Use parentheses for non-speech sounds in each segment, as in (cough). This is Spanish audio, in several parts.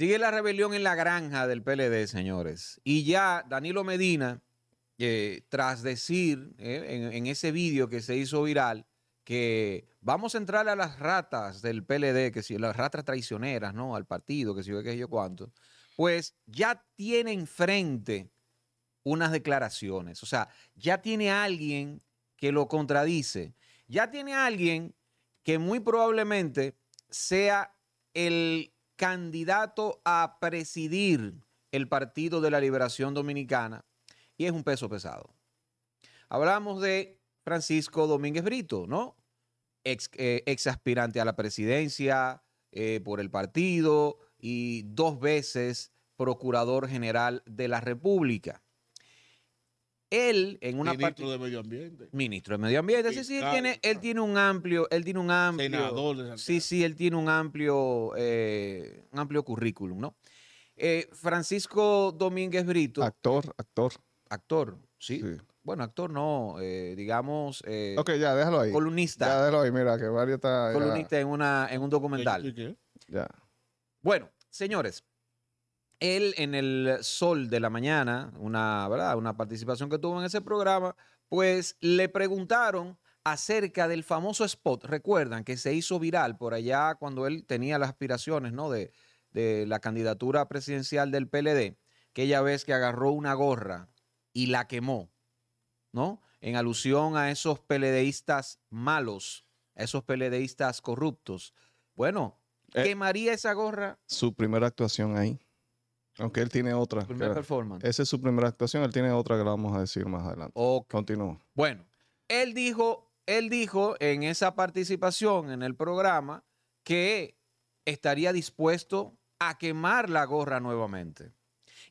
Sigue la rebelión en la granja del PLD, señores. Y ya Danilo Medina, eh, tras decir eh, en, ese vídeo que se hizo viral, que vamos a entrar a las ratas del PLD, que si las ratas traicioneras, ¿no? Al partido, que si ve que yo cuánto, pues ya tiene enfrente unas declaraciones. O sea, ya tiene alguien que lo contradice. Ya tiene alguien que muy probablemente sea el candidato a presidir el Partido de la Liberación Dominicana y es un peso pesado. Hablamos de Francisco Domínguez Brito, ¿no? Ex, eh, aspirante a la presidencia eh, por el partido y dos veces procurador general de la República él en una ministro de medio ambiente ministro de medio ambiente sí sí él tiene él tiene un amplio él tiene un amplio senador de sí sí él tiene un amplio eh, un amplio currículum no eh, Francisco Domínguez Brito actor actor actor sí, bueno actor no eh, digamos Ok, ya déjalo ahí columnista ya déjalo ahí mira que Mario está columnista en una en un documental ya bueno señores él en el Sol de la Mañana, una, ¿verdad? una participación que tuvo en ese programa, pues le preguntaron acerca del famoso spot, recuerdan que se hizo viral por allá cuando él tenía las aspiraciones ¿no? de, la candidatura presidencial del PLD, aquella vez que agarró una gorra y la quemó, ¿no? En alusión a esos PLDistas malos, a esos PLDistas corruptos. Bueno, eh, quemaría esa gorra. Su primera actuación ahí. Aunque él tiene otra. Esa es su primera actuación, él tiene otra que la vamos a decir más adelante. Continúo. Bueno, él dijo, él dijo en esa participación en el programa que estaría dispuesto a quemar la gorra nuevamente.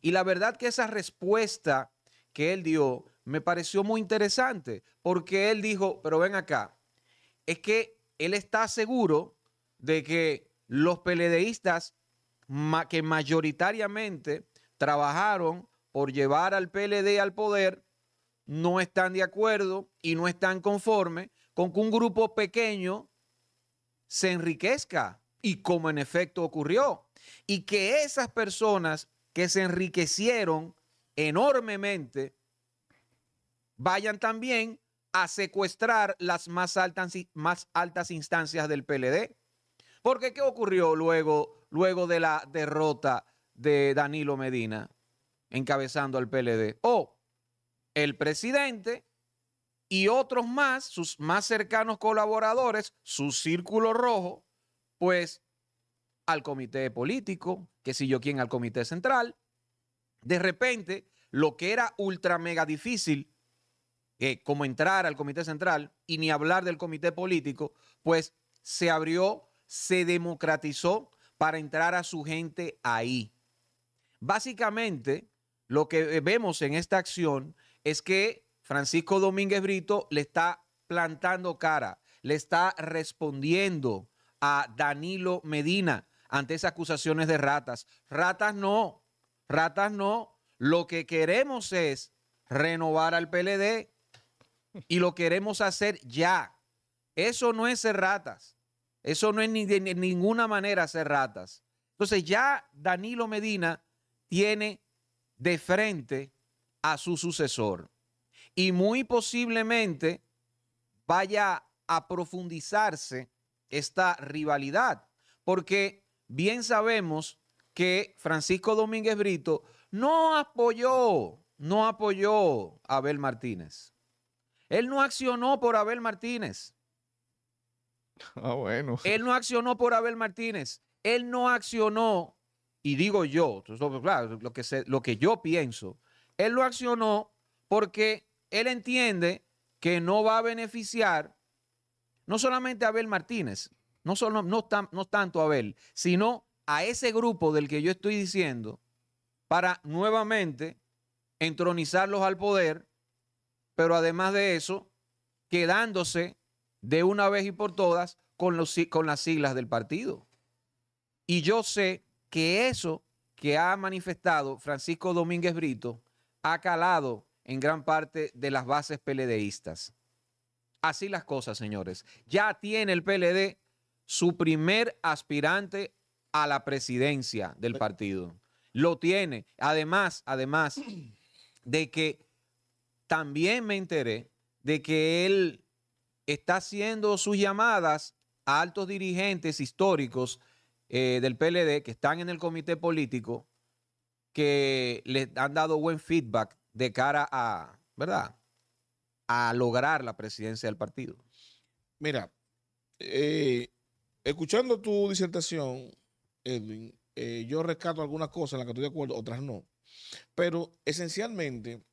Y la verdad que esa respuesta que él dio me pareció muy interesante, porque él dijo, pero ven acá, es que él está seguro de que los peledeístas que mayoritariamente trabajaron por llevar al PLD al poder no están de acuerdo y no están conformes con que un grupo pequeño se enriquezca y como en efecto ocurrió. Y que esas personas que se enriquecieron enormemente vayan también a secuestrar las más altas, más altas instancias del PLD. Porque ¿qué ocurrió luego luego de la derrota de Danilo Medina encabezando al PLD. O el presidente y otros más, sus más cercanos colaboradores, su círculo rojo, pues al comité político, que si yo quién al comité central. De repente, lo que era ultra mega difícil, eh, como entrar al comité central y ni hablar del comité político, pues se abrió, se democratizó, para entrar a su gente ahí. Básicamente, lo que eh, vemos en esta acción es que Francisco Domínguez Brito le está plantando cara, le está respondiendo a Danilo Medina ante esas acusaciones de ratas. Ratas no, ratas no. Lo que queremos es renovar al PLD y lo queremos hacer ya. Eso no es ser ratas. Eso no es ni de, ninguna manera hacer ratas. Entonces ya Danilo Medina tiene de frente a su sucesor y muy posiblemente vaya a profundizarse esta rivalidad, porque bien sabemos que Francisco Domínguez Brito no apoyó, no apoyó a Abel Martínez. Él no accionó por Abel Martínez. Ah, él no accionó por Abel Martínez. Él no accionó, y digo yo, claro, lo que, lo que yo pienso, él lo accionó porque él entiende que no va a beneficiar no solamente a Abel Martínez, no, no, no tanto a Abel, sino a ese grupo del que yo estoy diciendo para nuevamente entronizarlos al poder, pero además de eso, quedándose de una vez y por todas con, los, con las siglas del partido. Y yo sé que eso que ha manifestado Francisco Domínguez Brito ha calado en gran parte de las bases PLDistas Así las cosas, señores. Ya tiene el PLD su primer aspirante a la presidencia del partido. Lo tiene. Además, además de que también me enteré de que él está haciendo sus llamadas a altos dirigentes históricos eh, del PLD que están en el comité político, que les han dado buen feedback de cara a, ¿verdad? A lograr la presidencia del partido. Mira, eh, escuchando tu disertación, Edwin, eh, yo rescato algunas cosas en las que estoy de acuerdo, otras no. Pero esencialmente,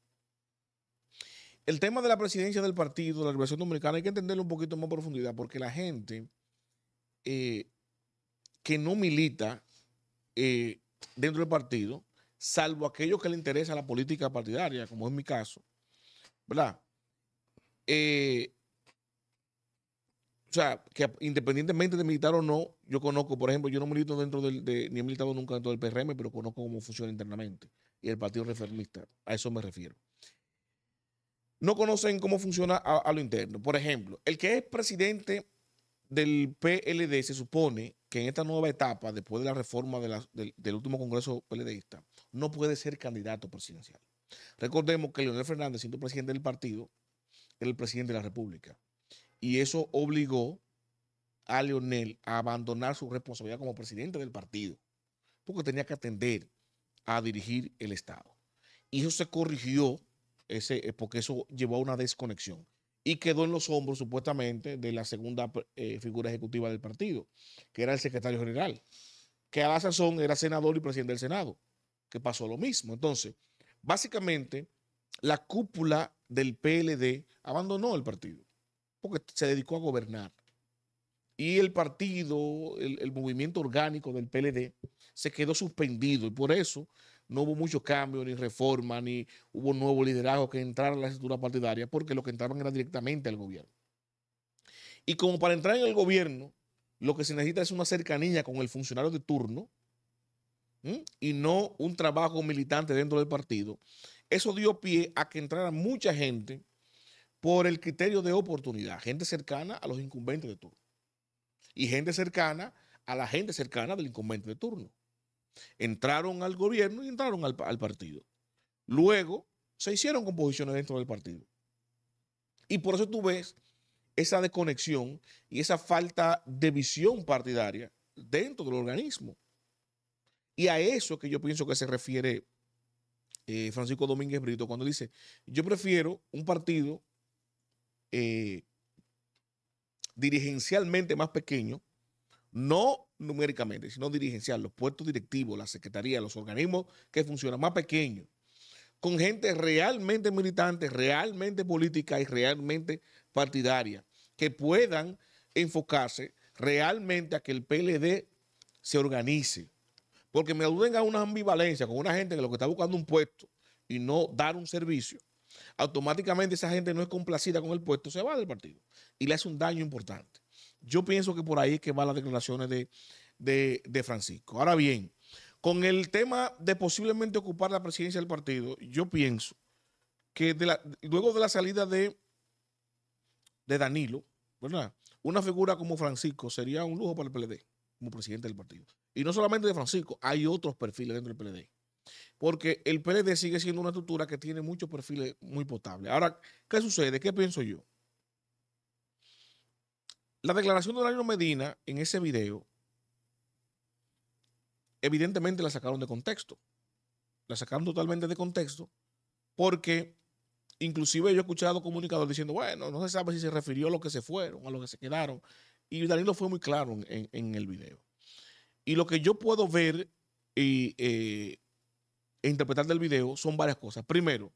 el tema de la presidencia del partido, de la Liberación Dominicana, hay que entenderlo un poquito más profundidad, porque la gente eh, que no milita eh, dentro del partido, salvo aquellos que le interesa la política partidaria, como es mi caso, ¿verdad? Eh, o sea, que independientemente de militar o no, yo conozco, por ejemplo, yo no milito dentro del, de, ni he militado nunca dentro del PRM, pero conozco cómo funciona internamente y el partido reformista, a eso me refiero no conocen cómo funciona a, lo interno. Por ejemplo, el que es presidente del PLD se supone que en esta nueva etapa, después de la reforma del, del último Congreso PLDista, no puede ser candidato presidencial. Recordemos que Leonel Fernández, siendo presidente del partido, era el presidente de la República. Y eso obligó a Leonel a abandonar su responsabilidad como presidente del partido, porque tenía que atender a dirigir el Estado. Y eso se corrigió eh, porque eso llevó a una desconexión y quedó en los hombros supuestamente de la segunda eh, figura ejecutiva del partido, que era el secretario general, que a la sazón era senador y presidente del Senado, que pasó lo mismo. Entonces, básicamente, la cúpula del PLD abandonó el partido, porque se dedicó a gobernar. Y el partido, el movimiento orgánico del PLD, se quedó suspendido y por eso no hubo muchos cambios, ni reforma, ni hubo nuevo liderazgo que entrara a la estructura partidaria, porque lo que entraban era directamente al gobierno. Y como para entrar en el gobierno, lo que se necesita es una cercanía con el funcionario de turno y no un trabajo militante dentro del partido. Eso dio pie a que entrara mucha gente por el criterio de oportunidad, gente cercana a los incumbentes de turno y gente cercana a la gente cercana del incumbente de turno entraron al gobierno y entraron al, partido. Luego se hicieron composiciones dentro del partido. Y por eso tú ves esa desconexión y esa falta de visión partidaria dentro del organismo. Y a eso que yo pienso que se refiere eh, Francisco Domínguez Brito cuando dice, yo prefiero un partido eh, dirigencialmente más pequeño, no numéricamente, sino dirigencial, los puestos directivos, la secretaría, los organismos que funcionan más pequeños, con gente realmente militante, realmente política y realmente partidaria, que puedan enfocarse realmente a que el PLD se organice. Porque me ayuden a una ambivalencia con una gente que lo que está buscando un puesto y no dar un servicio, automáticamente esa gente no es complacida con el puesto, se va del partido y le hace un daño importante. Yo pienso que por ahí es que van las declaraciones de, Francisco. Ahora bien, con el tema de posiblemente ocupar la presidencia del partido, yo pienso que luego de la salida de, de Danilo, Una figura como Francisco sería un lujo para el PLD, como presidente del partido. Y no solamente de Francisco, hay otros perfiles dentro del PLD. Porque el PLD sigue siendo una estructura que tiene muchos perfiles muy potables. Ahora, ¿qué sucede? ¿Qué pienso yo? La declaración de Danilo Medina en ese video, evidentemente la sacaron de contexto. La sacaron totalmente de contexto porque inclusive yo he escuchado comunicadores diciendo, bueno, no se sabe si se refirió a los que se fueron, a los que se quedaron. Y Danilo fue muy claro en, el video. Y lo que yo puedo ver y, eh, e interpretar del video son varias cosas. Primero,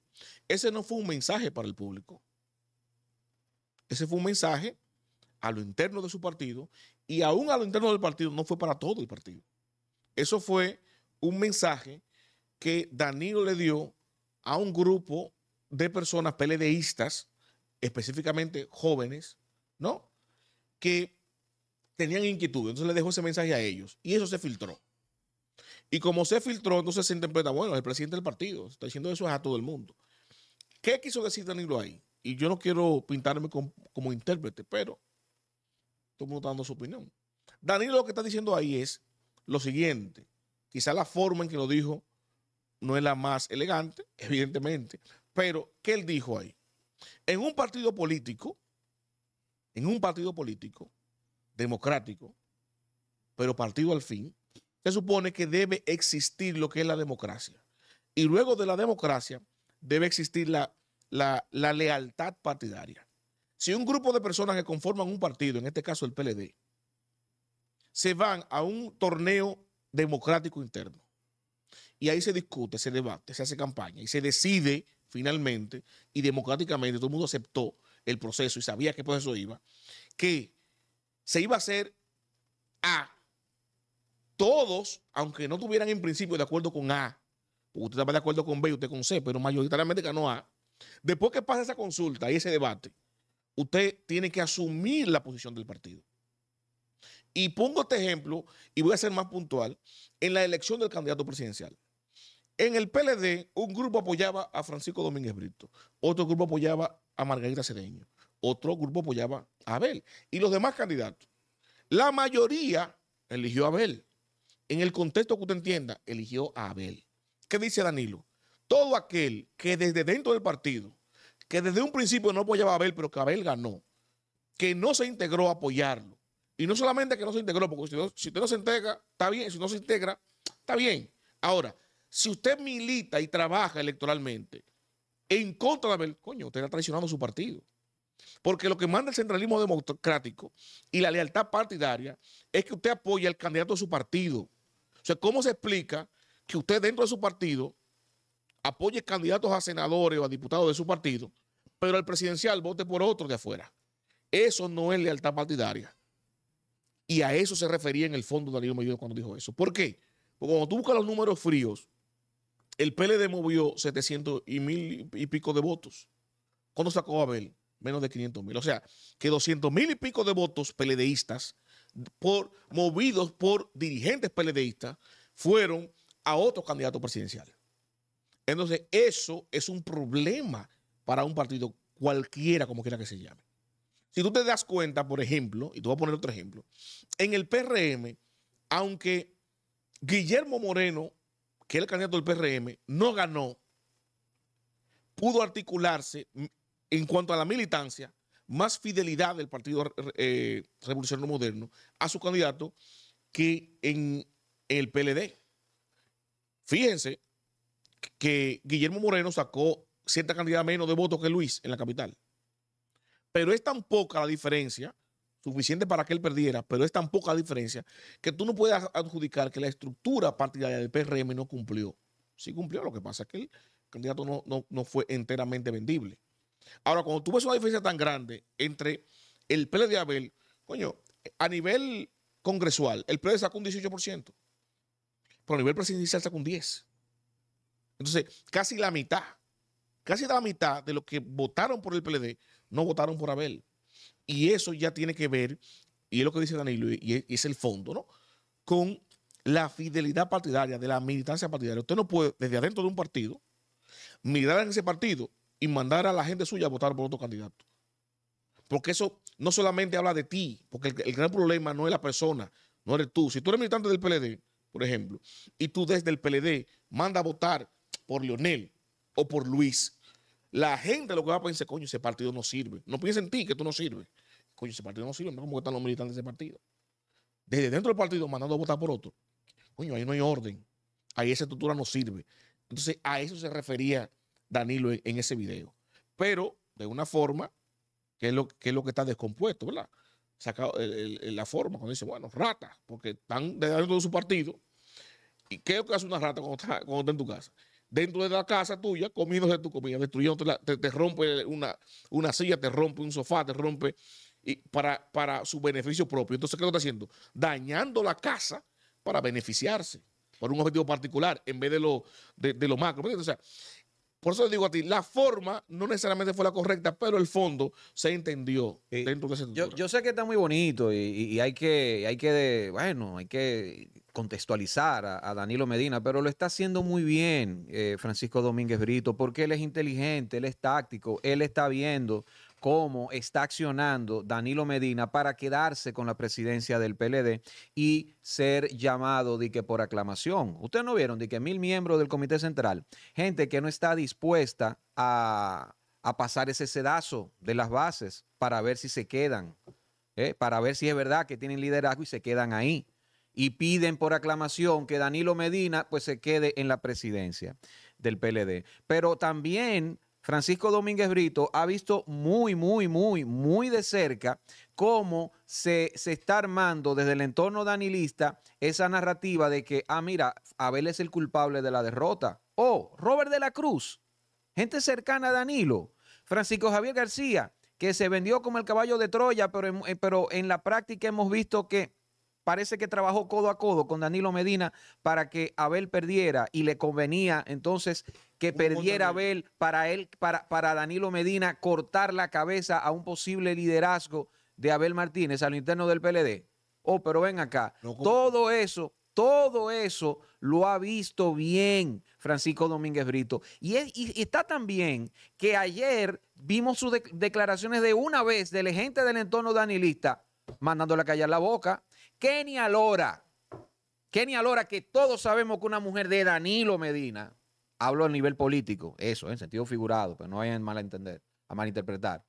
ese no fue un mensaje para el público. Ese fue un mensaje a lo interno de su partido y aún a lo interno del partido no fue para todo el partido. Eso fue un mensaje que Danilo le dio a un grupo de personas peledeístas, específicamente jóvenes, ¿no? Que tenían inquietudes. Entonces le dejó ese mensaje a ellos y eso se filtró. Y como se filtró, entonces se interpreta, bueno, el presidente del partido, está diciendo eso a todo el mundo. ¿Qué quiso decir Danilo ahí? Y yo no quiero pintarme como intérprete, pero todo el está dando su opinión. Danilo lo que está diciendo ahí es lo siguiente. Quizá la forma en que lo dijo no es la más elegante, evidentemente, pero ¿qué él dijo ahí? En un partido político, en un partido político, democrático, pero partido al fin, se supone que debe existir lo que es la democracia. Y luego de la democracia debe existir la lealtad partidaria. Si un grupo de personas que conforman un partido, en este caso el PLD, se van a un torneo democrático interno y ahí se discute, se debate, se hace campaña y se decide finalmente y democráticamente, todo el mundo aceptó el proceso y sabía que por eso iba, que se iba a hacer A. Todos, aunque no tuvieran en principio de acuerdo con A, porque usted estaba de acuerdo con B y usted con C, pero mayoritariamente ganó A. Después que pasa esa consulta y ese debate, usted tiene que asumir la posición del partido. Y pongo este ejemplo, y voy a ser más puntual, en la elección del candidato presidencial. En el PLD, un grupo apoyaba a Francisco Domínguez Brito, otro grupo apoyaba a Margarita Cedeño, otro grupo apoyaba a Abel y los demás candidatos. La mayoría eligió a Abel. En el contexto que usted entienda, eligió a Abel. ¿Qué dice Danilo? Todo aquel que desde dentro del partido que desde un principio no apoyaba a Abel, pero que Abel ganó, que no se integró a apoyarlo. Y no solamente que no se integró, porque si, usted no se integra, está bien, si no se integra, está bien. Ahora, si usted milita y trabaja electoralmente en contra de Abel, coño, usted está traicionando su partido. Porque lo que manda el centralismo democrático y la lealtad partidaria es que usted apoya al candidato de su partido. O sea, ¿cómo se explica que usted dentro de su partido apoye candidatos a senadores o a diputados de su partido, pero el presidencial vote por otro de afuera. Eso no es lealtad partidaria. Y a eso se refería en el fondo Darío Medina cuando dijo eso. ¿Por qué? Porque cuando tú buscas los números fríos, el PLD movió 700 y mil y pico de votos. ¿Cuándo sacó Abel? Menos de 500 mil. O sea, que 200 mil y pico de votos PLDistas, por, movidos por dirigentes PLDistas, fueron a otros candidatos presidencial. Entonces, eso es un problema para un partido cualquiera, como quiera que se llame. Si tú te das cuenta, por ejemplo, y te voy a poner otro ejemplo, en el PRM, aunque Guillermo Moreno, que es el candidato del PRM, no ganó, pudo articularse en cuanto a la militancia, más fidelidad del Partido eh, Revolucionario Moderno a su candidato que en el PLD. Fíjense, que Guillermo Moreno sacó cierta cantidad menos de votos que Luis en la capital. Pero es tan poca la diferencia, suficiente para que él perdiera, pero es tan poca la diferencia que tú no puedes adjudicar que la estructura partidaria del PRM no cumplió. Sí cumplió, lo que pasa es que el candidato no, fue enteramente vendible. Ahora, cuando tú ves una diferencia tan grande entre el PLD de Abel, coño, a nivel congresual, el PLD sacó un 18%, pero a nivel presidencial sacó un 10%. Entonces, casi la mitad, casi la mitad de los que votaron por el PLD no votaron por Abel. Y eso ya tiene que ver, y es lo que dice Danilo, y es el fondo, ¿no? Con la fidelidad partidaria, de la militancia partidaria. Usted no puede, desde adentro de un partido, mirar en ese partido y mandar a la gente suya a votar por otro candidato. Porque eso no solamente habla de ti, porque el, gran problema no es la persona, no eres tú. Si tú eres militante del PLD, por ejemplo, y tú desde el PLD manda a votar por Lionel o por Luis, la gente lo que va a pensar, coño, ese partido no sirve. No piensa en ti, que tú no sirves. Coño, ese partido no sirve. como cómo están los militantes de ese partido. Desde dentro del partido mandando a votar por otro. Coño, ahí no hay orden. Ahí esa estructura no sirve. Entonces, a eso se refería Danilo en, ese video. Pero de una forma que es lo que, está descompuesto, ¿verdad? Sacado la forma cuando dice, bueno, rata, porque están dentro de su partido. ¿Y qué es lo que hace una rata cuando está en tu casa? dentro de la casa tuya de tu comida, destruyendo, te, rompe una, una silla, te rompe un sofá, te rompe y para, para su beneficio propio. Entonces, ¿qué lo está haciendo? Dañando la casa para beneficiarse por un objetivo particular en vez de lo, de, de lo macro. O sea, por eso digo a ti, la forma no necesariamente fue la correcta, pero el fondo se entendió dentro de ese yo, sé que está muy bonito y, hay que, hay que bueno, hay que contextualizar a, Danilo Medina, pero lo está haciendo muy bien eh, Francisco Domínguez Brito, porque él es inteligente, él es táctico, él está viendo cómo está accionando Danilo Medina para quedarse con la presidencia del PLD y ser llamado de que por aclamación. Ustedes no vieron de que mil miembros del Comité Central, gente que no está dispuesta a, pasar ese sedazo de las bases para ver si se quedan, ¿eh? para ver si es verdad que tienen liderazgo y se quedan ahí. Y piden por aclamación que Danilo Medina pues se quede en la presidencia del PLD. Pero también Francisco Domínguez Brito ha visto muy, muy, muy, muy de cerca cómo se, está armando desde el entorno danilista esa narrativa de que, ah, mira, Abel es el culpable de la derrota. O Robert de la Cruz, gente cercana a Danilo. Francisco Javier García, que se vendió como el caballo de Troya, pero eh, pero en la práctica hemos visto que parece que trabajó codo a codo con Danilo Medina para que Abel perdiera y le convenía entonces que perdiera Abel para él, para, Danilo Medina cortar la cabeza a un posible liderazgo de Abel Martínez al interno del PLD. Oh, pero ven acá. todo eso, todo eso lo ha visto bien Francisco Domínguez Brito. Y, y, está también que ayer vimos sus declaraciones de una vez de gente del entorno danilista mandándole a callar la boca. Kenia Lora. Kenia Lora, que todos sabemos que una mujer de Danilo Medina, hablo a nivel político, eso, en sentido figurado, pero no vayan mal a entender, a malinterpretar.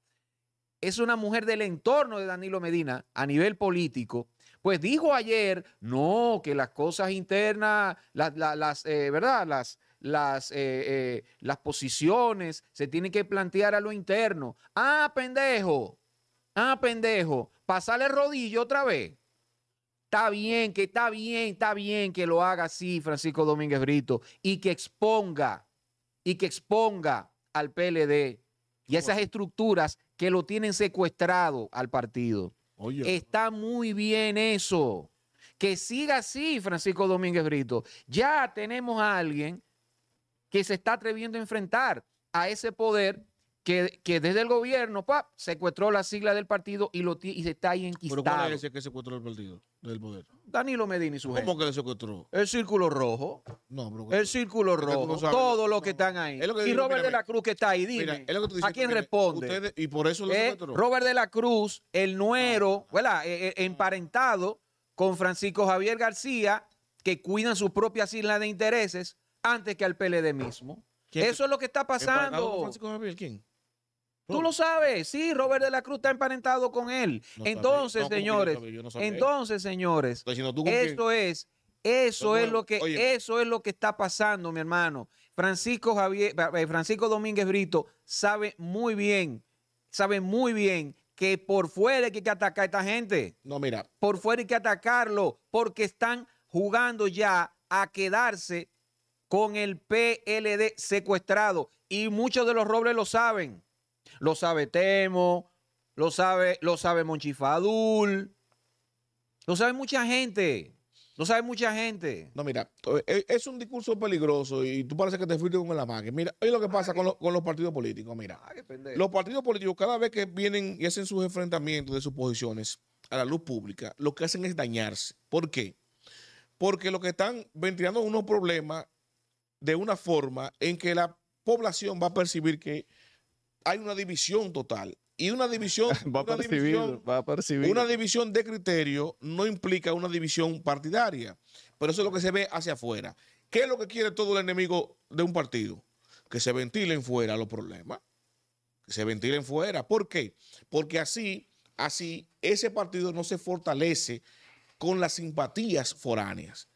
Es una mujer del entorno de Danilo Medina a nivel político, pues dijo ayer, no, que las cosas internas, las, eh, ¿verdad? Las, las, eh, eh, las posiciones se tienen que plantear a lo interno. Ah, pendejo, ah, pendejo, pasarle rodillo otra vez. Está bien, que está bien, está bien que lo haga así Francisco Domínguez Brito y que exponga, y que exponga al PLD y esas estructuras que lo tienen secuestrado al partido. Está muy bien eso. Que siga así, Francisco Domínguez Brito. Ya tenemos a alguien que se está atreviendo a enfrentar a ese poder que, que, desde el gobierno pa, secuestró la sigla del partido y, lo, y se está ahí enquistado. ¿Pero cuál es el que secuestró el partido del poder? Danilo Medina y su ¿Cómo que le secuestró? El Círculo Rojo. No, pero El Círculo Rojo. Todos los que están ahí. y Robert de la Cruz que está ahí, dime. Mira, ¿A quién responde? Ustedes, y por eso lo eh, secuestró. Robert de la Cruz, el nuero, ah, ah. Eh, eh, emparentado con Francisco Javier García, que cuidan sus propias islas de intereses antes que al PLD mismo. Eso es lo que está pasando. Francisco Javier, ¿quién? Tú lo sabes, sí, Robert de la Cruz está emparentado con él. entonces, señores, entonces, señores, esto es, eso es lo que, eso es lo que está pasando, mi hermano. Francisco Javier, eh, Francisco Domínguez Brito sabe muy bien, sabe muy bien que por fuera hay que atacar a esta gente. No, mira. Por fuera hay que atacarlo, porque están jugando ya a quedarse con el PLD secuestrado. Y muchos de los robles lo saben lo sabe Temo, lo sabe, lo sabe Monchifadul, lo sabe mucha gente. Lo sabe mucha gente. No, mira, e, es un discurso peligroso y tú parece que te fuiste con la magia. Mira, hoy lo que pasa con, los partidos políticos, mira. los partidos políticos cada vez que vienen y hacen sus enfrentamientos de sus posiciones a la luz pública, lo que hacen es dañarse. ¿Por qué? Porque lo que están ventilando unos problemas de una forma en que la población va a percibir que hay una división total. Y una división, (laughs) va a percibir, una división de criterio no implica una división partidaria. Pero eso es lo que se ve hacia afuera. ¿Qué es lo que quiere todo el enemigo de un partido? Que se ventilen fuera los problemas. Que se ventilen fuera. ¿Por qué? Porque así, así, ese partido no se fortalece con las simpatías foráneas.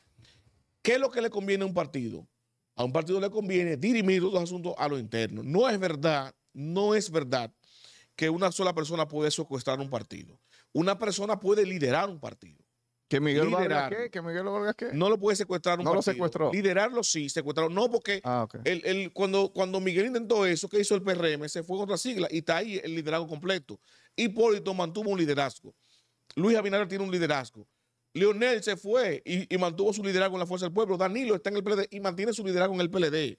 ¿Qué es lo que le conviene a un partido? A un partido le conviene dirimir los asuntos a lo interno. No es verdad no es verdad que una sola persona puede secuestrar un partido. Una persona puede liderar un partido. ¿Que Miguel Vargas qué? No lo puede secuestrar un partido. Liderarlo sí, secuestrarlo. No, porque ah, cuando, cuando Miguel intentó eso, que hizo el PRM? Se fue con otra sigla y está ahí el liderazgo completo. Hipólito mantuvo un liderazgo. Luis Abinader tiene un liderazgo. Leonel se fue y, y, mantuvo su liderazgo en la Fuerza del Pueblo. Danilo está en el PLD y mantiene su liderazgo en el PLD.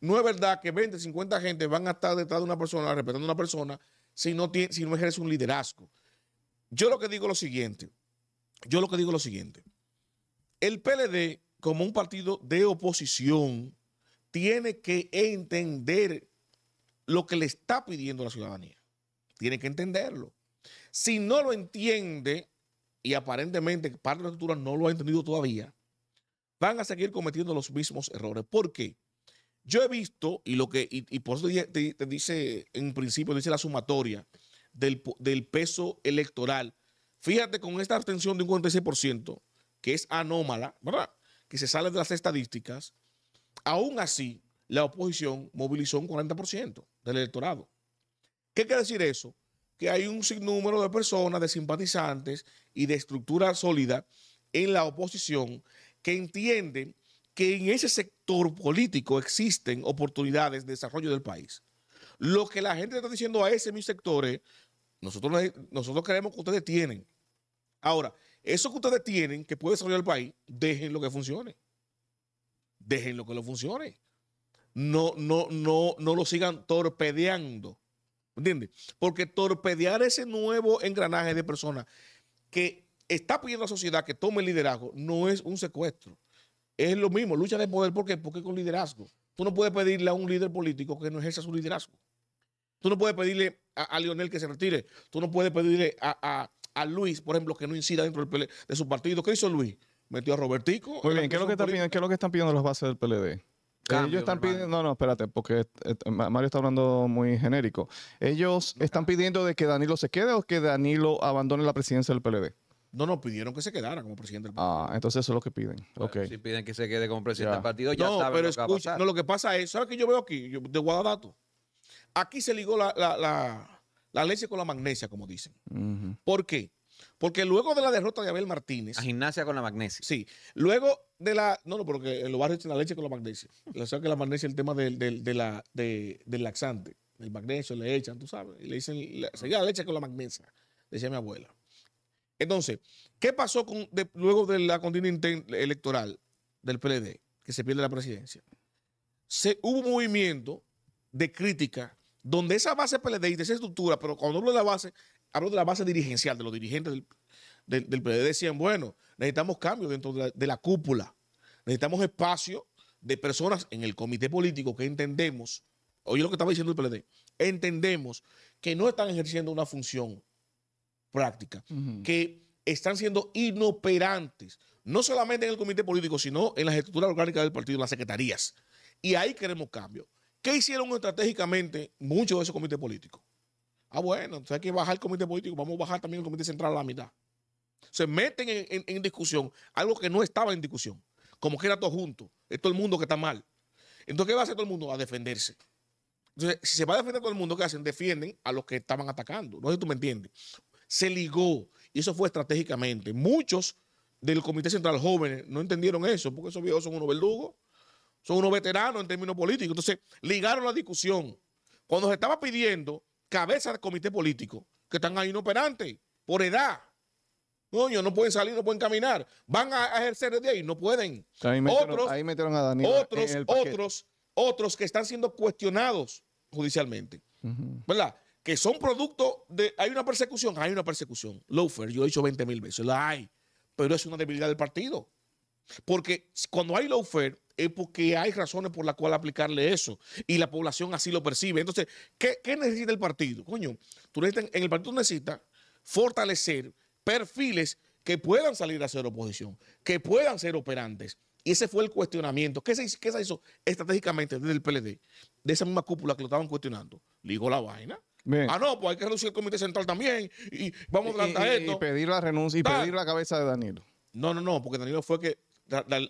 No es verdad que 20, 50 gente van a estar detrás de una persona, respetando a una persona, si no, tiene, si no ejerce un liderazgo. Yo lo que digo es lo siguiente. Yo lo que digo es lo siguiente. El PLD, como un partido de oposición, tiene que entender lo que le está pidiendo la ciudadanía. Tiene que entenderlo. Si no lo entiende, y aparentemente parte de la estructura no lo ha entendido todavía, van a seguir cometiendo los mismos errores. ¿Por qué? Yo he visto, y lo que, y, por eso te, dice en principio, dice la sumatoria del, del peso electoral. Fíjate con esta abstención de un 46%, que es anómala, ¿verdad? Que se sale de las estadísticas. Aún así, la oposición movilizó un 40% del electorado. ¿Qué quiere decir eso? Que hay un sinnúmero de personas, de simpatizantes y de estructura sólida en la oposición que entienden que en ese sector político existen oportunidades de desarrollo del país. Lo que la gente está diciendo a ese mis sectores, nosotros, nosotros creemos que ustedes tienen. Ahora, eso que ustedes tienen que puede desarrollar el país, dejen lo que funcione. Dejen lo que lo funcione. No, no, no, no lo sigan torpedeando. ¿Entiendes? Porque torpedear ese nuevo engranaje de personas que está pidiendo a la sociedad que tome el liderazgo no es un secuestro es lo mismo, lucha de poder. ¿Por qué? Porque con liderazgo. Tú no puedes pedirle a un líder político que no ejerza su liderazgo. Tú no puedes pedirle a, Lionel que se retire. Tú no puedes pedirle a, a, Luis, por ejemplo, que no incida dentro del, e, de su partido. ¿Qué hizo Luis? Metió a Robertico. Muy bien, ¿qué es, lo que están pidiendo las bases del PLD? E? Eh, ellos están pidiendo, no, no, espérate, porque este, eh, Mario está hablando muy genérico. Ellos están pidiendo de que Danilo se quede o que Danilo abandone la presidencia del PLD. E. No, no, pidieron que se quedara como presidente del partido. Ah, entonces eso es lo que piden. okay. Si piden que se quede como presidente del partido, ya no, pero lo que va No, lo que pasa es, ¿sabes qué yo veo aquí? Yo, de Guadalajara. Aquí se ligó la, la, leche con la magnesia, como dicen. ¿Por qué? Porque luego de la derrota de Abel Martínez. A gimnasia con la magnesia. Sí. Luego de la. No, no, porque lo barrios la leche con la magnesia. Lo sabes que la magnesia es el tema del, del, del laxante. El magnesio le echan, tú sabes. Y le dicen. la leche con la magnesia, decía mi abuela. Entonces, ¿qué pasó luego de la contienda electoral del PLD, que se pierde la presidencia? Se, hubo un movimiento de crítica donde esa base PLD y de esa estructura, pero cuando hablo de la base, hablo de la base dirigencial, de los dirigentes del, PLD, decían, bueno, necesitamos cambios dentro de la, de la cúpula, necesitamos espacio de personas en el comité político que entendemos, oye lo que estaba diciendo el PLD, entendemos que no están ejerciendo una función prácticas que están siendo inoperantes, no solamente en el comité político, sino en la estructura orgánica del partido, las secretarías. Y ahí queremos cambio. ¿Qué hicieron estratégicamente muchos de esos comités políticos? Ah, bueno, entonces hay que bajar el comité político, vamos a bajar también el comité central a la mitad. Se meten en, discusión algo que no estaba en discusión, como que era todo junto, es todo el mundo que está mal. Entonces, ¿qué va a hacer todo el mundo? A defenderse. Entonces, si se va a defender todo el mundo, ¿qué hacen? Defienden a los que estaban atacando. No sé si tú me entiendes se ligó. Y eso fue estratégicamente. Muchos del Comité Central Jóvenes no entendieron eso, porque esos viejos son unos verdugos, son unos veteranos en términos políticos. Entonces, ligaron la discusión. Cuando se estaba pidiendo cabeza del comité político, que están ahí inoperantes, por edad. no pueden salir, no pueden caminar. Van a, ejercer desde ahí, no pueden. Ahí metieron, otros, a Otros, otros, otros que están siendo cuestionados judicialmente. ¿Verdad? que son producto de. Hay una persecución, hay una persecución. Lofer, yo he dicho 20 mil veces, la hay, pero es una debilidad del partido. Porque cuando hay fair es porque hay razones por las cuales aplicarle eso y la población así lo percibe. Entonces, ¿qué, necesita el partido? Coño, tú necesitas, en el partido necesitas fortalecer perfiles que puedan salir a ser oposición, que puedan ser operantes. Y ese fue el cuestionamiento. ¿Qué se, qué se hizo estratégicamente desde el PLD? De esa misma cúpula que lo estaban cuestionando. Ligó la vaina Ah, no, pues hay que reducir el comité central también y vamos a tratar esto. Y pedir la renuncia y pedir la cabeza de Danilo. No, no, no, porque Danilo fue que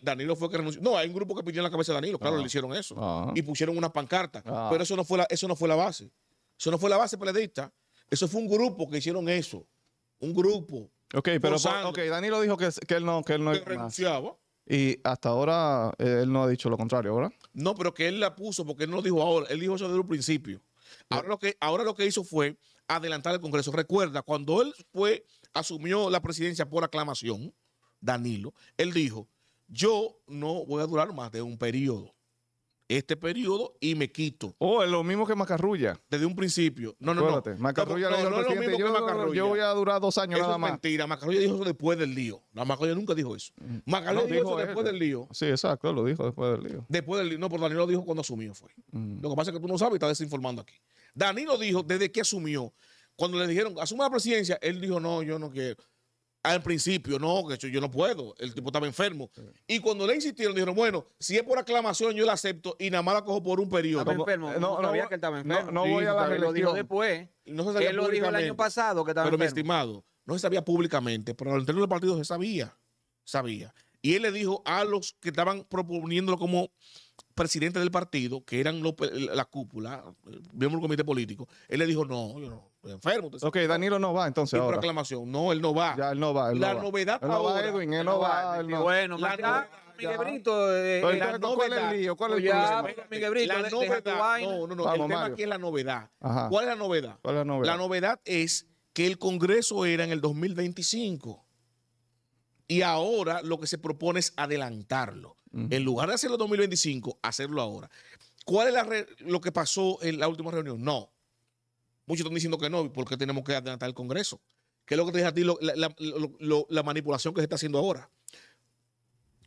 Danilo fue que renunció. No, hay un grupo que pidió la cabeza de Danilo, claro, ah. le hicieron eso. Ah. y pusieron una pancarta. Ah. pero eso no, fue la, eso no fue la base. Eso no fue la base periodista. Eso fue un grupo que hicieron eso. Un grupo. Ok, pero Danilo dijo que, él no. Que él no renunciaba. Y hasta ahora eh, él no ha dicho lo contrario, ¿verdad? No, pero que él la puso porque él no lo dijo ahora. Él dijo eso desde un principio. Ahora lo que, ahora lo que hizo fue adelantar el Congreso. Recuerda, cuando él fue, asumió la presidencia por aclamación, Danilo, él dijo, yo no voy a durar más de un periodo este periodo y me quito. Oh, es lo mismo que Macarrulla. Desde un principio. No, no, no. Macarrulla no, no, no es lo yo, Macarrulla. Yo voy a durar dos años eso es mentira. Macarrulla dijo eso después del lío. La Macarrulla nunca dijo eso. Mm. Macarrulla dijo, eso después del lío. Sí, exacto, lo dijo después del lío. Después del lío. No, pero Danilo dijo cuando asumió fue. Mm. Lo que pasa es que tú no sabes y estás desinformando aquí. Danilo dijo desde que asumió. Cuando le dijeron, asuma la presidencia, él dijo, no, yo no quiero al principio, no, que yo no puedo, el tipo estaba enfermo. Y cuando le insistieron, dijeron, bueno, si es por aclamación, yo la acepto y nada más la cojo por un periodo. Estaba enfermo, eh, no, no, había sabía que estaba enfermo. No, voy a la Lo dijo después. Él lo dijo el año pasado que estaba Pero mi estimado, no se sabía públicamente, pero al interior del partido se sabía, sabía. Y él le dijo a los que estaban proponiéndolo como presidentes del partido, que eran los, la cúpula, vimos eh, el comité político, él le dijo, no, yo no, estoy enfermo. Usted ok, Danilo no va entonces ahora. proclamación, no, él no va. Ya, él no va, él La no va. novedad él ahora... No va Edwin, él no va, él no Bueno, la novedad... Miguel Brito, eh, eh la ¿cuál es el lío? ¿Cuál es el ya, Miguel Brito, la novedad, no, no, no, Vamos, el tema Mario. aquí es la novedad. ¿Cuál es la novedad? ¿Cuál es la novedad? La novedad es que el Congreso era en el 2025. Y ahora lo que se propone es adelantarlo. En lugar de hacerlo en 2025, hacerlo ahora. ¿Cuál es la lo que pasó en la última reunión? No. Muchos están diciendo que no, porque tenemos que adelantar el Congreso. ¿Qué es lo que te dije a ti? la, manipulación que se está haciendo ahora.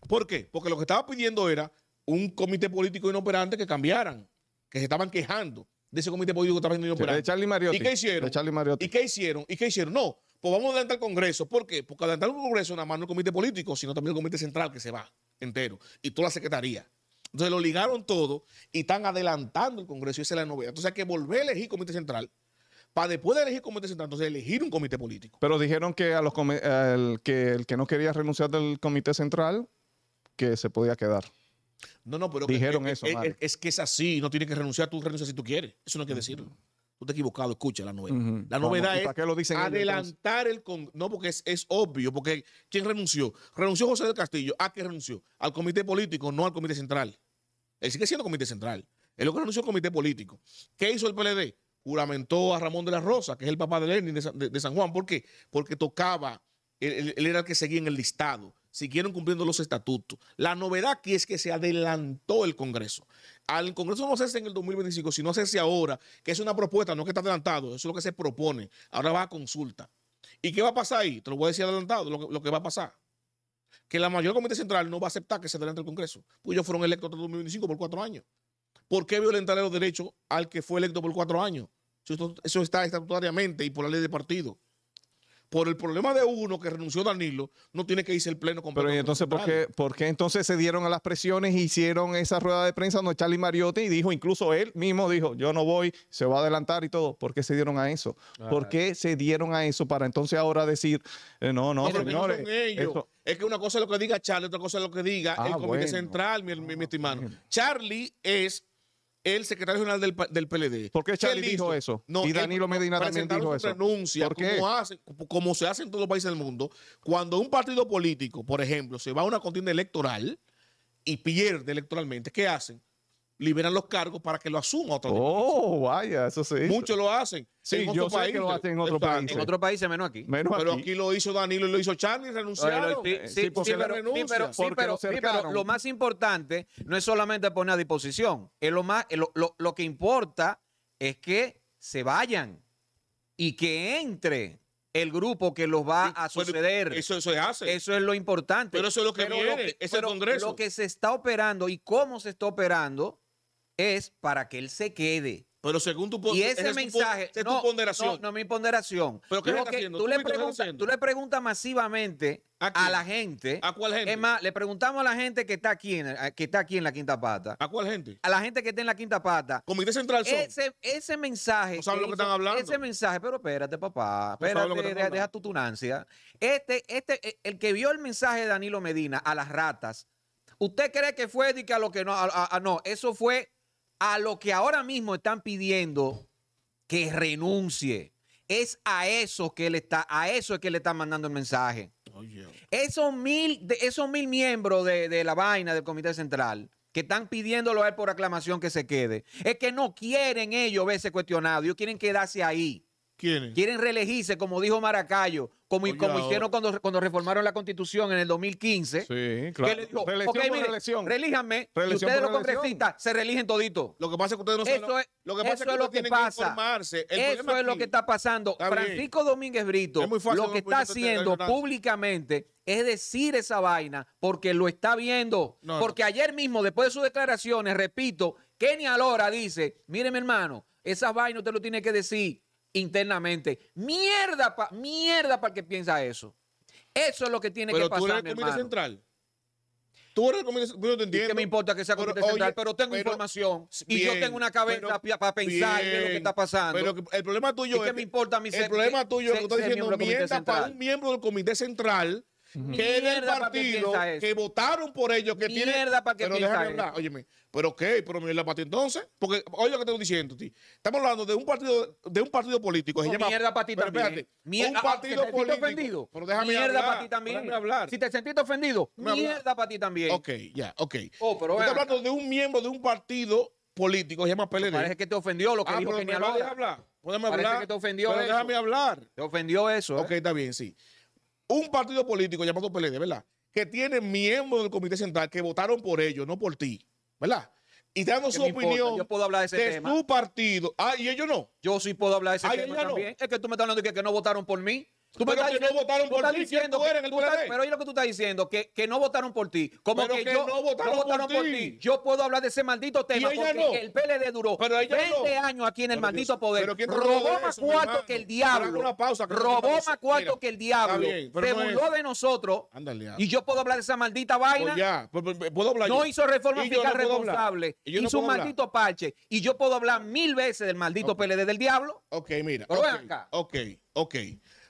¿Por qué? Porque lo que estaba pidiendo era un comité político inoperante que cambiaran, que se estaban quejando de ese comité político que estaba inoperante. de Charlie Mariotti, ¿Y qué hicieron? De Charlie Mariotti. ¿Y qué hicieron? ¿Y qué hicieron? No, pues vamos a adelantar el Congreso. ¿Por qué? Porque adelantar el Congreso nada más no el comité político, sino también el comité central que se va entero y toda la secretaría. Entonces lo ligaron todo y están adelantando el Congreso y esa es la novedad. Entonces hay que volver a elegir comité central para después de elegir comité central, entonces elegir un comité político. Pero dijeron que a los el que el que no quería renunciar del comité central que se podía quedar. No, no, pero dijeron eso. Es, que es así, no tienes que renunciar, tú renuncias si tú quieres. Eso no hay que decirlo te equivocado, escucha la novedad. La novedad es adelantar el no porque es, obvio, porque quién renunció, renunció José del Castillo, ¿a qué renunció? Al comité político, no al comité central. Él sigue siendo comité central. Él lo que renunció al comité político. ¿Qué hizo el PLD? Juramentó a Ramón de la Rosa, que es el papá de Lenin de, San Juan. ¿Por qué? Porque tocaba, él, era el que seguía en el listado siguieron cumpliendo los estatutos. La novedad aquí es que se adelantó el Congreso. Al Congreso no hace en el 2025, sino hace ahora, que es una propuesta, no que está adelantado, eso es lo que se propone. Ahora va a consulta. ¿Y qué va a pasar ahí? Te lo voy a decir adelantado, lo que, va a pasar. Que la mayor comité central no va a aceptar que se adelante el Congreso, pues ellos fueron electos en el 2025 por cuatro años. ¿Por qué violentaré los derechos al que fue electo por cuatro años? Eso está estatutariamente y por la ley de partido por el problema de uno que renunció Danilo, no tiene que irse el pleno completo. Pero entonces, ¿por qué, ¿por entonces se dieron a las presiones e hicieron esa rueda de prensa donde Charlie Mariotti y dijo, incluso él mismo dijo, yo no voy, se va a adelantar y todo? ¿Por qué se dieron a eso? Ah. ¿Por qué se dieron a eso para entonces ahora decir, eh, no, no, señores? Es que una cosa es lo que diga Charlie, otra cosa es lo que diga el ah, Comité Central, mi, ah, estimado. Charlie es el secretario general del, del PLD. ¿Por qué Charlie dijo eso? y Danilo Medina también dijo eso. Renuncia, ¿Por qué? Como, como, se hace en todos los países del mundo, cuando un partido político, por ejemplo, se va a una contienda electoral y pierde electoralmente, ¿qué hacen? liberan los cargos para que lo asuma otro Oh, vaya, eso sí. Muchos lo hacen. Sí, en yo sé que lo hacen en otro país. En otro país, menos aquí. Menos pero aquí. lo hizo Danilo y lo hizo Charlie, renunciaron. Eh, sí, sí, sí, sí pero, sí, pero, lo, más importante no es solamente poner a disposición. Es lo, más, lo, lo, que importa es que se vayan y que entre el grupo que los va a suceder. eso se hace. Eso es lo importante. Pero eso es lo que pero viene, es el Congreso. Lo que se está operando y cómo se está operando es para que él se quede. Pero según tu Y ese mensaje. Tu, es tu ponderación. No, no, mi ponderación. ¿Pero qué está haciendo? Tú, le preguntas, masivamente ¿A, la gente. ¿A cuál gente? Es más, le preguntamos a la gente que está aquí en, que está aquí en la quinta pata. ¿A cuál gente? A la gente que está en la quinta pata. Comité Central Ese, mensaje. No saben lo que están hablando. Ese mensaje, pero espérate, papá. Espérate, deja, tu tunancia. Este, este, e, el que vio el mensaje de Danilo Medina a las ratas, ¿usted cree que fue de que a lo que no? no, eso fue a lo que ahora mismo están pidiendo que renuncie. Es a eso que le está, a eso es que le están mandando el mensaje. Oh, esos mil, de, esos miembros de, la vaina del Comité Central que están pidiéndolo a él por aclamación que se quede, es que no quieren ellos verse cuestionados, ellos quieren quedarse ahí. ¿Quieren? Quieren reelegirse, como dijo Maracayo, como, hicieron cuando, reformaron la constitución en el 2015. Sí, claro. Que le dijo, y ustedes los congresistas se religen todito. Lo que pasa es que ustedes no eso que pasa eso es lo que pasa. informarse. eso es lo que está pasando. Francisco Domínguez Brito, lo que está haciendo públicamente es decir esa vaina porque lo está viendo. porque ayer mismo, después de sus declaraciones, repito, Kenny Alora dice, mire mi hermano, esa vaina usted lo tiene que decir internamente. Mierda, mierda para el que piensa eso. Eso es lo que tiene que pasar. Pero tú eres el comité central. Tú eres el comité central. Yo entiendo. me importa que sea comité central? pero tengo información y yo tengo una cabeza para pensar de lo que está pasando. Pero el problema tuyo es. que me importa mi El problema tuyo es que tú diciendo mierda para un miembro del comité central que del partido que, votaron por ellos, que tiene. Mierda para que pero déjame hablar, óyeme. Pero ok, pero mierda para ti entonces. Porque, oye lo que te estoy diciendo, ti. Estamos hablando de un partido, de un partido político. se oh, llama, mierda para ti también. Espérate, mierda, un ah, ah, partido político. Ofendido. Pero déjame mierda para ti también. Si te sentiste ofendido, mierda para ti también. Ok, ya, yeah, ok. Oh, Estamos hablando de un miembro de un partido político, se llama PLD. Parece que te ofendió lo que ah, dijo que me ni hablar. hablar. que te ofendió pero déjame hablar. Te ofendió eso. Ok, ¿eh? está bien, sí un partido político llamado PLD, ¿verdad? Que tiene miembros del Comité Central que votaron por ellos, no por ti, ¿verdad? Y te su opinión. Yo puedo hablar de ese tu partido. Ah, y ellos no. Yo sí puedo hablar de ese Ay, tema Es que tú me estás hablando de que no votaron por mí. Tú pero que no votaron por ti. en el estás, pero oye lo que tú estás diciendo, que, que no votaron por ti. Como que, yo no votaron, por, ti. Yo puedo hablar de ese maldito tema porque el PLD duró 20 años aquí en el maldito poder. robó más cuarto que el diablo. robó más cuarto que el diablo. se burló de nosotros. y yo puedo hablar de esa maldita vaina. Pues ya, pues, pues, puedo hablar no hizo reforma fiscal responsable. Hizo un maldito parche. Y yo puedo hablar mil veces del maldito PLD del diablo. Ok, mira. Ok, ok.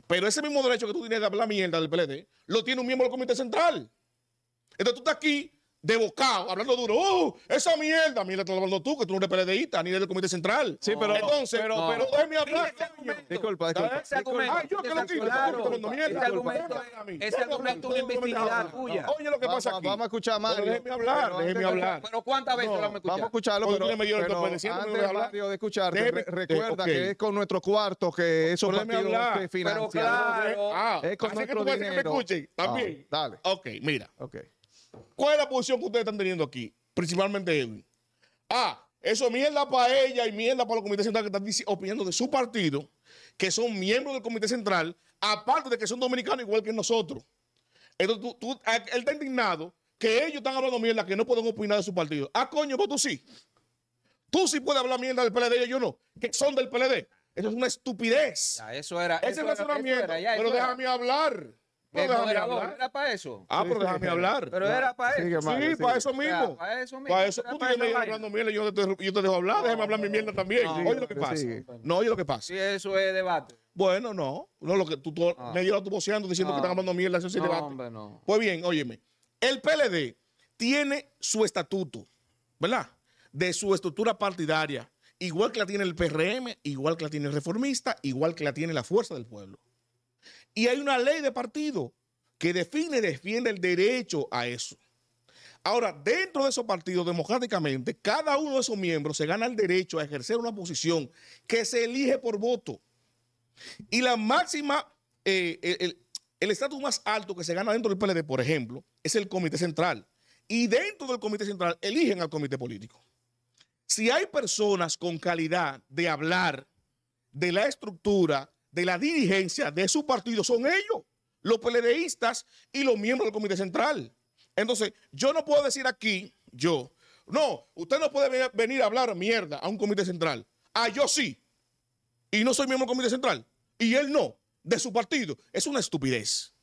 Pero ese mismo derecho que tú tienes de hablar mierda del PLD, lo tiene un miembro del Comité Central. Entonces tú estás aquí de bocado, hablando duro, ¡uh! Esa mierda, mira, lo hablando tú, que tú no eres PLDista ni eres del Comité Central. Sí, pero. Entonces, pero, pero, déjeme hablar. Disculpa, disculpa. Ese argumento. Ay, yo que lo quito, mierda. Ese argumento, ese argumento es una investigación tuya. Oye, lo que pasa aquí. Vamos a escuchar más. Déjeme hablar, déjeme hablar. Pero, ¿cuántas veces lo vamos a Vamos a escucharlo, pero. Antes, Mario, de escuchar, recuerda que es con nuestro cuarto que eso partidos se financian. Pero ah, Es con nuestro dinero. que me escuchen, también. Ah, dale. Ok, mira. Ok. ¿Cuál es la posición que ustedes están teniendo aquí? Principalmente Edwin. Ah, eso mierda para ella y mierda para el Comité Central que están opinando de su partido, que son miembros del comité central, aparte de que son dominicanos igual que nosotros. Entonces, tú, él está indignado que ellos están hablando mierda, que no pueden opinar de su partido. Ah, coño, pero tú sí. Tú sí puedes hablar mierda del PLD, y yo no, que son del PLD. Eso es una estupidez. eso era. Ese eso razonamiento. pero déjame hablar. Pero era para eso. Ah, pero déjame hablar. Pero era para eso. Sí, para eso mismo. Para eso mismo. Para eso. Tú tienes hablando mierda, yo yo te dejo hablar. déjame hablar mi mierda también. oye lo que pasa. No, oye lo que pasa. Sí, eso es debate. Bueno, no. No, lo que tú, ah. me llevas diciendo que ah. están hablando mierda, eso sí es debate. Pues bien, óyeme. El PLD tiene su estatuto, ¿verdad? De su estructura partidaria, igual que la tiene el PRM, igual que la tiene el reformista, igual que la tiene la fuerza del pueblo. Y hay una ley de partido que define y defiende el derecho a eso. Ahora, dentro de esos partidos, democráticamente, cada uno de esos miembros se gana el derecho a ejercer una posición que se elige por voto. Y la máxima, eh, el, el estatus más alto que se gana dentro del PLD, por ejemplo, es el Comité Central. Y dentro del Comité Central eligen al Comité Político. Si hay personas con calidad de hablar de la estructura de la dirigencia de su partido son ellos, los PLDistas y los miembros del Comité Central. Entonces, yo no puedo decir aquí, yo, no, usted no puede venir a hablar mierda a un Comité Central. Ah, yo sí. Y no soy miembro del Comité Central. Y él no, de su partido. Es una estupidez.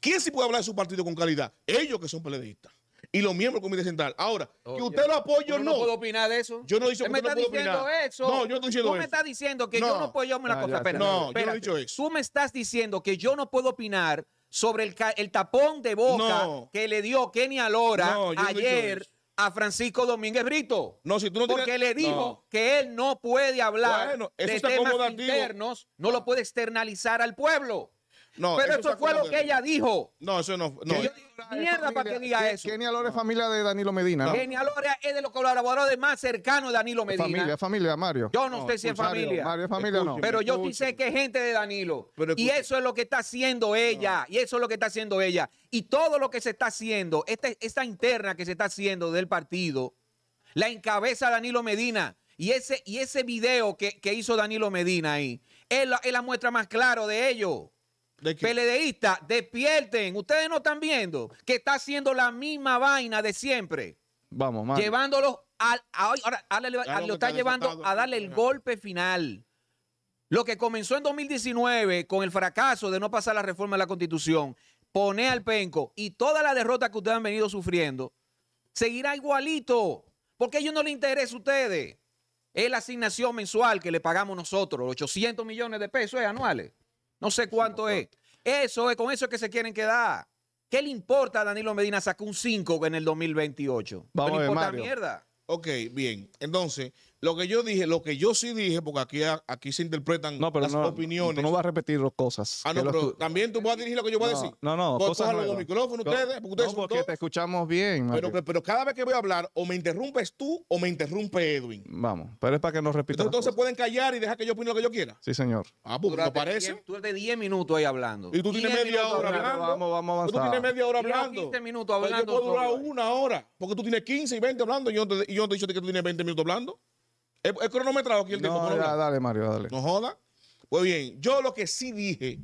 ¿Quién sí puede hablar de su partido con calidad? Ellos que son PLDistas y los miembros del Comité Central. Ahora, oh, que usted lo apoye o no. No puedo opinar de eso. Yo no he dicho me está diciendo eso. No, yo no estoy diciendo eso. Tú me estás diciendo que yo no puedo opinar la ah, cosa. no, Tú me estás diciendo que yo no puedo opinar sobre el, tapón de boca que le dio Kenny Alora ayer a Francisco Domínguez Brito. No, si tú no Porque le dijo que él no puede hablar de temas internos, no lo ah. puede externalizar al pueblo. Pero eso, fue lo que ella dijo. No, eso no. Yo digo, mierda para que diga eso. Kenia es familia de Danilo Medina. ¿no? Kenia es de los colaboradores más cercanos de Danilo Medina. Familia, familia, Mario. Yo no, sé si es familia. Mario es familia, no. Pero yo sé que es gente de Danilo. y eso es lo que está haciendo ella. Y eso es lo que está haciendo ella. Y todo lo que se está haciendo, esta, interna que se está haciendo del partido, la encabeza Danilo Medina. Y ese, y ese video que, hizo Danilo Medina ahí, es la, es la muestra más clara de ello. ¿De despierten. Ustedes no están viendo que está haciendo la misma vaina de siempre. Vamos, mano. Llevándolos a, ahora, lo está llevando a darle el golpe final. Lo que comenzó en 2019 con el fracaso de no pasar la reforma de la Constitución, pone al penco y toda la derrota que ustedes han venido sufriendo, seguirá igualito. Porque a ellos no les interesa a ustedes. Es la asignación mensual que le pagamos nosotros, los 800 millones de pesos eh, anuales. No sé cuánto es. Eso es, con eso es que se quieren quedar. ¿Qué le importa a Danilo Medina sacar un 5 en el 2028? Vamos no le importa mierda. Ok, bien. Entonces, lo que yo dije, lo que yo sí dije, porque aquí, aquí se interpretan no, pero las no, opiniones. Tú no vas a repetir las cosas. Ah, no, pero también tú vas a dirigir lo que yo voy a decir. No, no, cosas nuevas. los micrófonos ustedes, porque ustedes no, porque te escuchamos bien. Pero, pero, cada vez que voy a hablar, o me interrumpes tú o me interrumpe Edwin. Vamos, pero es para que no repitan Entonces, entonces pueden callar y dejar que yo opine lo que yo quiera. Sí, señor. Ah, pues no parece. tú eres de 10 minutos ahí hablando. Y tú tienes media hora hablando. Vamos, vamos a Tú tienes media hora hablando. 15 minutos hablando. Yo puedo durar una hora, porque tú tienes 15 y 20 hablando y yo no te he dicho que tú tienes 20 minutos hablando. ¿Es, cronometrado aquí el tiempo? No, dale, Mario, dale. No joda. Pues bien, yo lo que sí dije,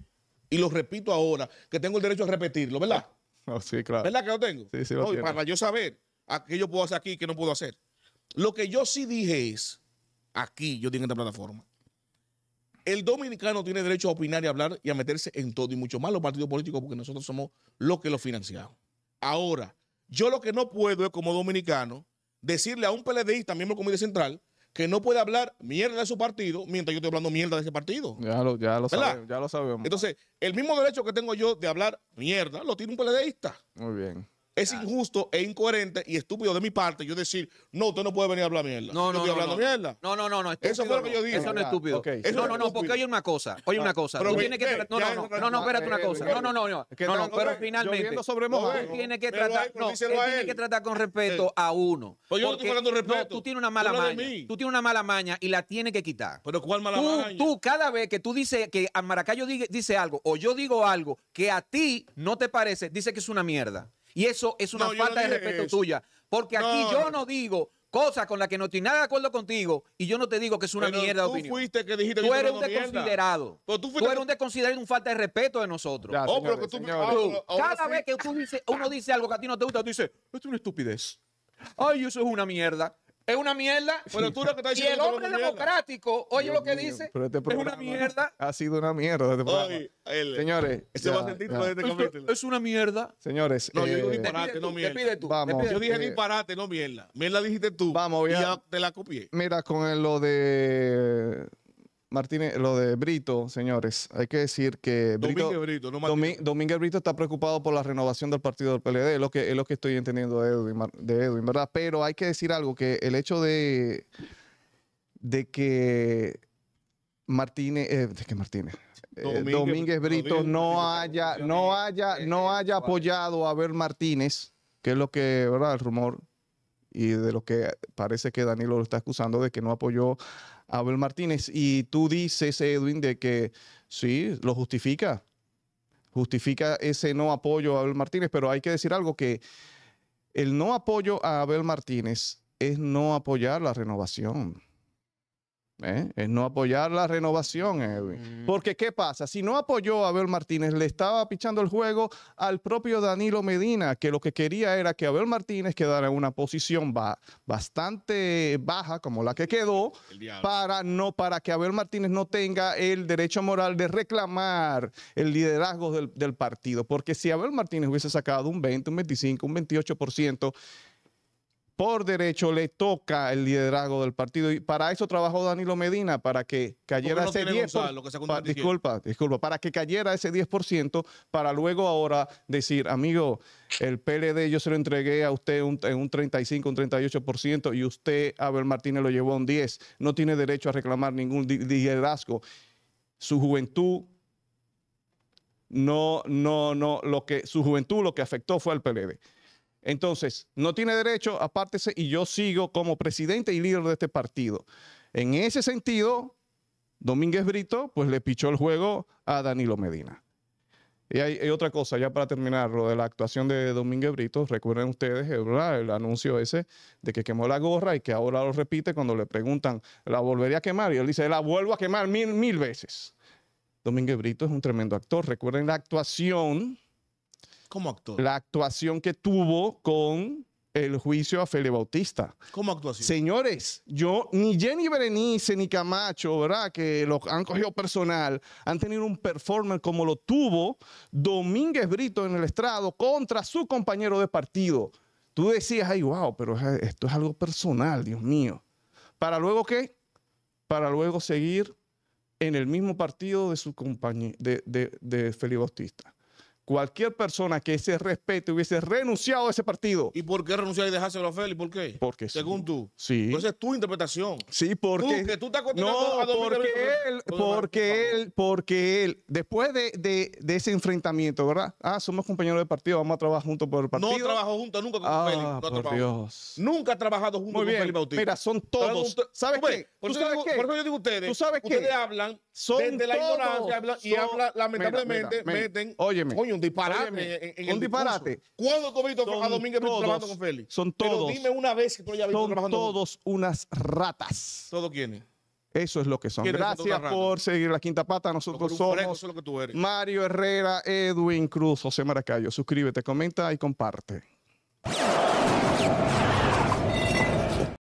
y lo repito ahora, que tengo el derecho a repetirlo, ¿verdad? (laughs) Oh, sí, claro. ¿Verdad que lo tengo? Sí, sí, lo Para yo saber a qué yo puedo hacer aquí y qué no puedo hacer. Lo que yo sí dije es, aquí, yo tengo esta plataforma, el dominicano tiene derecho a opinar y hablar y a meterse en todo y mucho más los partidos políticos porque nosotros somos los que lo financiamos. Ahora, yo lo que no puedo es como dominicano decirle a un PLDista, miembro del Comité Central, que no puede hablar mierda de su partido mientras yo estoy hablando mierda de ese partido. Ya lo, ya lo, sabemos, ya lo sabemos. Entonces, el mismo derecho que tengo yo de hablar mierda lo tiene un PLDista. Muy bien. Es injusto e incoherente y estúpido de mi parte yo decir, no, usted no puede venir a hablar mierda. No, no, no. hablando mierda. No, no, no, no. eso fue lo que yo dije. Eso no es estúpido. no, no, no, porque oye una cosa. Oye, una cosa. tú tienes que No, no, no, no, espérate una cosa. No, no, no, no. No, no, pero finalmente. Sobre tú tienes que tratar. él tiene que tratar con respeto a uno. Pero pues yo no estoy hablando de respeto. Tú tienes una mala maña. Tú tienes una mala maña y la tienes que quitar. Pero ¿cuál mala maña? Tú, cada vez que tú dices que a Maracayo dice algo o yo digo algo que a ti no te parece, dice que es una mierda. Y eso es una falta de respeto tuya. Porque aquí yo no digo cosas con las que no estoy nada de acuerdo contigo y yo no te digo que es una mierda de opinión. Fuiste que dijiste tú eres un desconsiderado. Pues tú, eres un desconsiderado y un falta de respeto de nosotros. Oh, cada vez que tú dice uno dice algo que a ti no te gusta, tú dices, esto es una estupidez. Ay, eso es una mierda es una mierda. Pero tú lo que estás diciendo. Y el hombre democrático, oye lo que dice. Este es una mierda. Ha sido una mierda este Oye, Señores. va a sentir Es una mierda. Señores. No, eh, yo digo disparate, no mierda. Pide tú, Yo dije eh, eh, disparate, no mierda. Mierda dijiste tú. Vamos, ya. ya te la copié. Mira, con lo de Martínez, lo de Brito, señores, hay que decir que Brito, Domínguez Brito, está preocupado por la renovación del partido del PLD, es lo que, estoy entendiendo de Edwin, ¿verdad? Pero hay que decir algo, que el hecho de, de que Martínez, eh, de que Martínez, eh, Domínguez, Brito no haya, no haya, eh, no haya apoyado a ver Martínez, que es lo que, ¿verdad? El rumor y de lo que parece que Danilo lo está acusando de que no apoyó Abel Martínez. Y tú dices, Edwin, de que sí, lo justifica. Justifica ese no apoyo a Abel Martínez, pero hay que decir algo que el no apoyo a Abel Martínez es no apoyar la renovación. ¿eh? es no apoyar la renovación, mm. Porque, ¿qué pasa? Si no apoyó a Abel Martínez, le estaba pichando el juego al propio Danilo Medina, que lo que quería era que Abel Martínez quedara en una posición bastante baja, como la que quedó, para, no, para que Abel Martínez no tenga el derecho moral de reclamar el liderazgo del, del partido. Porque si Abel Martínez hubiese sacado un 20, un 25, un 28%, por derecho le toca el liderazgo del partido. Y para eso trabajó Danilo Medina, para que cayera ese 10%. disculpa, disculpa, para que cayera ese 10%, para luego ahora decir, amigo, el PLD yo se lo entregué a usted un, en un 35, un 38%, y usted, Abel Martínez, lo llevó a un 10%. No tiene derecho a reclamar ningún liderazgo. Su juventud no, no, no, lo que su juventud lo que afectó fue al PLD. Entonces, no tiene derecho, apártese y yo sigo como presidente y líder de este partido. En ese sentido, Domínguez Brito, pues le pichó el juego a Danilo Medina. Y hay, otra cosa, ya para terminar, lo de la actuación de Domínguez Brito, recuerden ustedes eh, el anuncio ese de que quemó la gorra y que ahora lo repite cuando le preguntan, ¿la volvería a quemar? Y él dice, la vuelvo a quemar mil, mil veces. Domínguez Brito es un tremendo actor. Recuerden la actuación ¿Cómo actuó? La actuación que tuvo con el juicio a Felipe Bautista. ¿Cómo actuación? Señores, yo, ni Jenny Berenice, ni Camacho, ¿verdad? Que lo han cogido personal, han tenido un performance como lo tuvo Domínguez Brito en el estrado contra su compañero de partido. Tú decías, ay, wow, pero esto es algo personal, Dios mío. ¿Para luego qué? Para luego seguir en el mismo partido de su compañero, de, de, Felipe Bautista cualquier persona que se respete hubiese renunciado a ese partido. ¿Y por qué renunciar y dejárselo a Félix? ¿Por qué? Porque Según tú. Sí. esa es tu interpretación. Sí, porque. Tú, tú estás no, a porque él, porque él, porque él, después de, de, ese enfrentamiento, ¿verdad? Ah, somos compañeros de partido, vamos a trabajar juntos por el partido. No trabajó juntos nunca con ah, Félix. No por Dios. Nunca ha trabajado juntos con Félix Bautista. Mira, son todos. ¿Sabes qué? por, qué? yo digo ustedes. ¿tú sabes ustedes hablan son desde todos, la ignorancia y hablan, lamentablemente, meten. Óyeme. Coño, un disparate. Óyeme, en, en un disparate. ¿Cuándo tú has visto a Domínguez trabajando con Félix? Son todos. Pero dime una vez que tú lo hayas visto son todos unas ratas. ¿Todos quiénes? Eso es lo que son. Gracias por seguir la quinta pata. Nosotros somos Mario Herrera, Edwin Cruz, José Maracayo. Suscríbete, comenta y comparte.